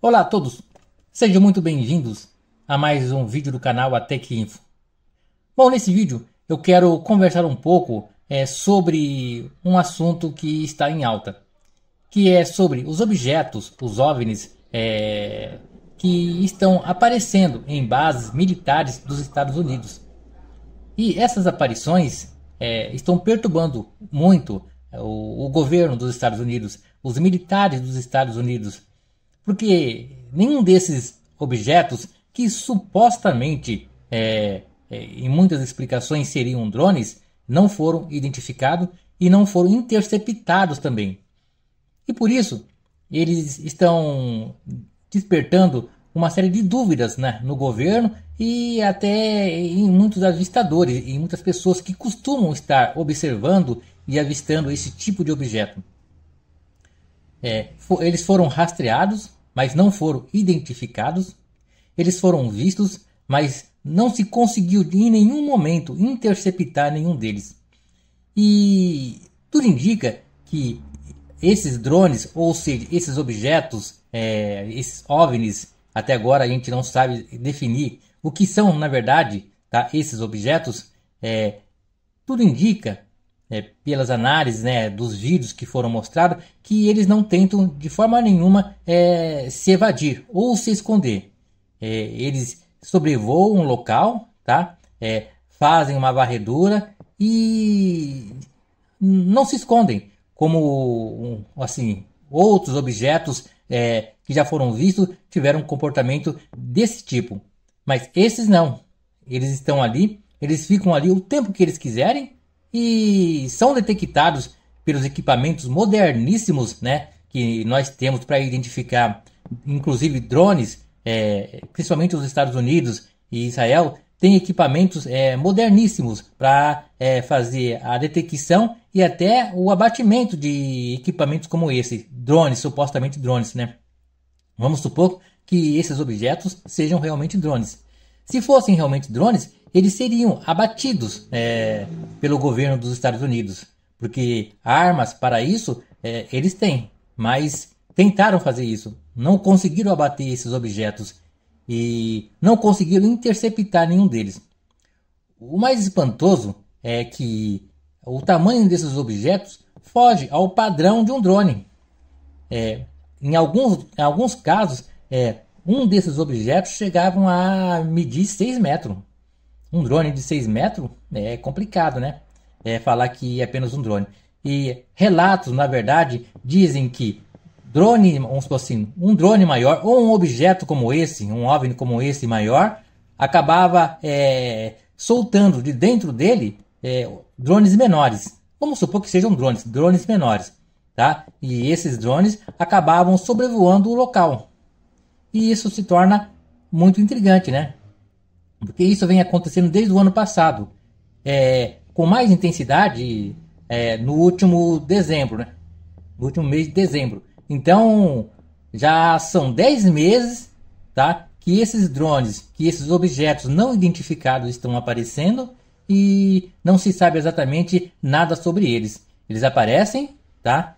Olá a todos, sejam muito bem-vindos a mais um vídeo do canal Atec Info. Bom, nesse vídeo eu quero conversar um pouco é, sobre um assunto que está em alta, que é sobre os objetos, os OVNIs, é, que estão aparecendo em bases militares dos Estados Unidos. E essas aparições é, estão perturbando muito é, o, o governo dos Estados Unidos, os militares dos Estados Unidos, porque nenhum desses objetos que supostamente, é, é, em muitas explicações, seriam drones, não foram identificados e não foram interceptados também. E por isso, eles estão despertando uma série de dúvidas né, no governo e até em muitos avistadores, em muitas pessoas que costumam estar observando e avistando esse tipo de objeto. É, for, eles foram rastreados mas não foram identificados, eles foram vistos, mas não se conseguiu em nenhum momento interceptar nenhum deles. E tudo indica que esses drones, ou seja, esses objetos, é, esses OVNIs, até agora a gente não sabe definir o que são, na verdade, tá? esses objetos, é, tudo indica é, pelas análises né, dos vídeos que foram mostrados, que eles não tentam de forma nenhuma é, se evadir ou se esconder. É, eles sobrevoam um local, tá? É, fazem uma varredura e não se escondem, como assim outros objetos é, que já foram vistos tiveram um comportamento desse tipo. Mas esses não. Eles estão ali, eles ficam ali o tempo que eles quiserem e são detectados pelos equipamentos moderníssimos né, que nós temos para identificar, inclusive drones, é, principalmente os Estados Unidos e Israel, têm equipamentos é, moderníssimos para é, fazer a detecção e até o abatimento de equipamentos como esse, drones, supostamente drones, né? Vamos supor que esses objetos sejam realmente drones. Se fossem realmente drones, eles seriam abatidos é, pelo governo dos Estados Unidos, porque armas para isso é, eles têm, mas tentaram fazer isso, não conseguiram abater esses objetos e não conseguiram interceptar nenhum deles. O mais espantoso é que o tamanho desses objetos foge ao padrão de um drone. É, em, alguns, em alguns casos, é, um desses objetos chegavam a medir 6 metros um drone de 6 metros é complicado, né? É falar que é apenas um drone. E relatos, na verdade, dizem que drone, vamos supor assim, um drone maior ou um objeto como esse, um OVNI como esse maior, acabava é, soltando de dentro dele é, drones menores. Vamos supor que sejam drones, drones menores, tá? E esses drones acabavam sobrevoando o local. E isso se torna muito intrigante, né? porque isso vem acontecendo desde o ano passado, é, com mais intensidade é, no último dezembro, né? no último mês de dezembro. Então, já são 10 meses tá, que esses drones, que esses objetos não identificados estão aparecendo e não se sabe exatamente nada sobre eles. Eles aparecem, tá?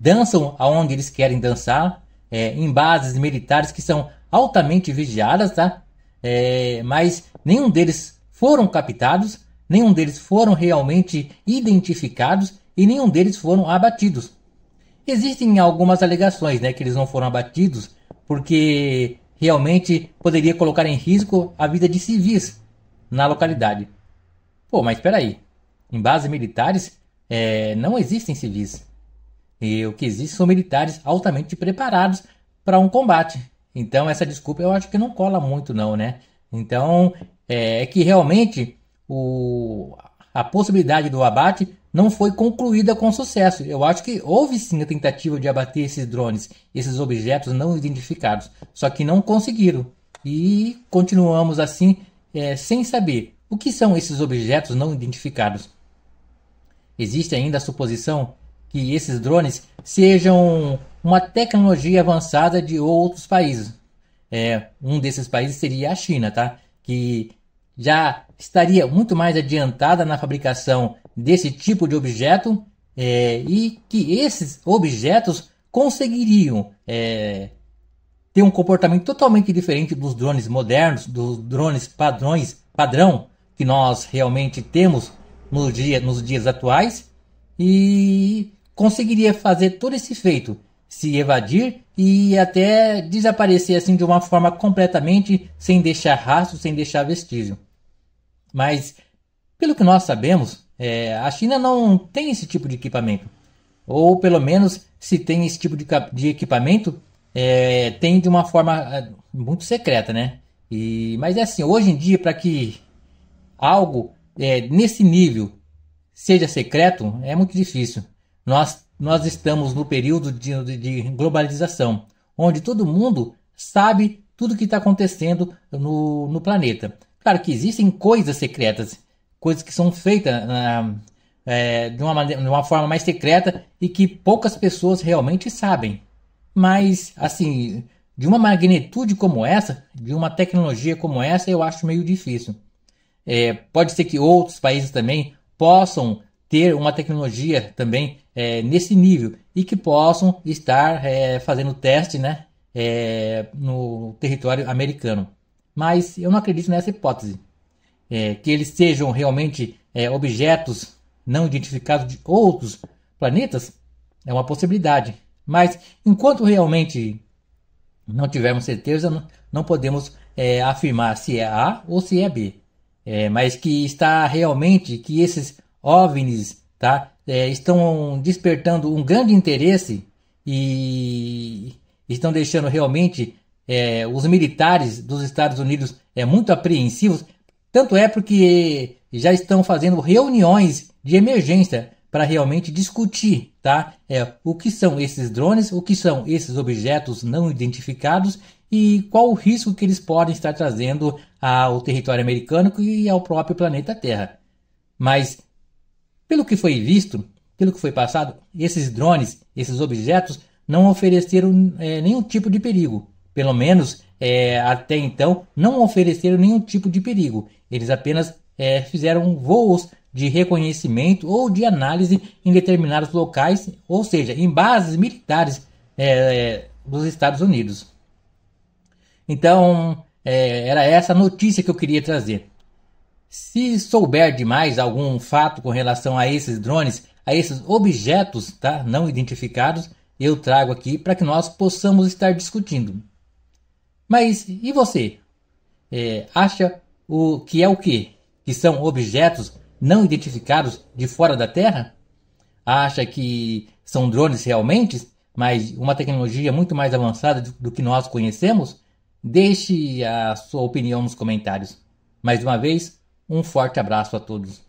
dançam aonde eles querem dançar, é, em bases militares que são altamente vigiadas, tá? é, mas nenhum deles foram captados, nenhum deles foram realmente identificados e nenhum deles foram abatidos. Existem algumas alegações né, que eles não foram abatidos porque realmente poderia colocar em risco a vida de civis na localidade. Pô, mas espera aí. Em bases militares é, não existem civis. E o que existe são militares altamente preparados para um combate. Então, essa desculpa eu acho que não cola muito, não, né? Então, é, é que realmente o, a possibilidade do abate não foi concluída com sucesso. Eu acho que houve sim a tentativa de abater esses drones, esses objetos não identificados, só que não conseguiram. E continuamos assim, é, sem saber o que são esses objetos não identificados. Existe ainda a suposição que esses drones sejam uma tecnologia avançada de outros países. É, um desses países seria a China, tá? Que já estaria muito mais adiantada na fabricação desse tipo de objeto é, e que esses objetos conseguiriam é, ter um comportamento totalmente diferente dos drones modernos, dos drones padrões padrão que nós realmente temos no dia, nos dias atuais e conseguiria fazer todo esse feito se evadir e até desaparecer assim de uma forma completamente sem deixar rastro, sem deixar vestígio. Mas, pelo que nós sabemos, é, a China não tem esse tipo de equipamento. Ou pelo menos, se tem esse tipo de, de equipamento, é, tem de uma forma é, muito secreta, né? E, mas é assim, hoje em dia, para que algo é, nesse nível seja secreto, é muito difícil. Nós nós estamos no período de, de globalização, onde todo mundo sabe tudo que está acontecendo no, no planeta. Claro que existem coisas secretas, coisas que são feitas ah, é, de, uma, de uma forma mais secreta e que poucas pessoas realmente sabem. Mas, assim, de uma magnitude como essa, de uma tecnologia como essa, eu acho meio difícil. É, pode ser que outros países também possam ter uma tecnologia também é, nesse nível e que possam estar é, fazendo teste né, é, no território americano. Mas eu não acredito nessa hipótese. É, que eles sejam realmente é, objetos não identificados de outros planetas é uma possibilidade. Mas enquanto realmente não tivermos certeza, não, não podemos é, afirmar se é A ou se é B. mas que está realmente que esses OVNIs tá, é, estão despertando um grande interesse e estão deixando realmente é, os militares dos Estados Unidos é, muito apreensivos. Tanto é porque já estão fazendo reuniões de emergência para realmente discutir tá? é, o que são esses drones, o que são esses objetos não identificados e qual o risco que eles podem estar trazendo ao território americano e ao próprio planeta Terra. Mas pelo que foi visto, pelo que foi passado, esses drones, esses objetos, não ofereceram é, nenhum tipo de perigo. Pelo menos é, até então, não ofereceram nenhum tipo de perigo. Eles apenas é, fizeram voos de reconhecimento ou de análise em determinados locais, ou seja, em bases militares é, é, dos Estados Unidos. Então, é, era essa a notícia que eu queria trazer. Se souber de mais algum fato com relação a esses drones, a esses objetos tá, não identificados, eu trago aqui para que nós possamos estar discutindo. Mas e você? É, acha o que é o que? Que são objetos não identificados de fora da Terra? Acha que são drones realmente, mas uma tecnologia muito mais avançada do, do que nós conhecemos? Deixe a sua opinião nos comentários. Mais uma vez, um forte abraço a todos.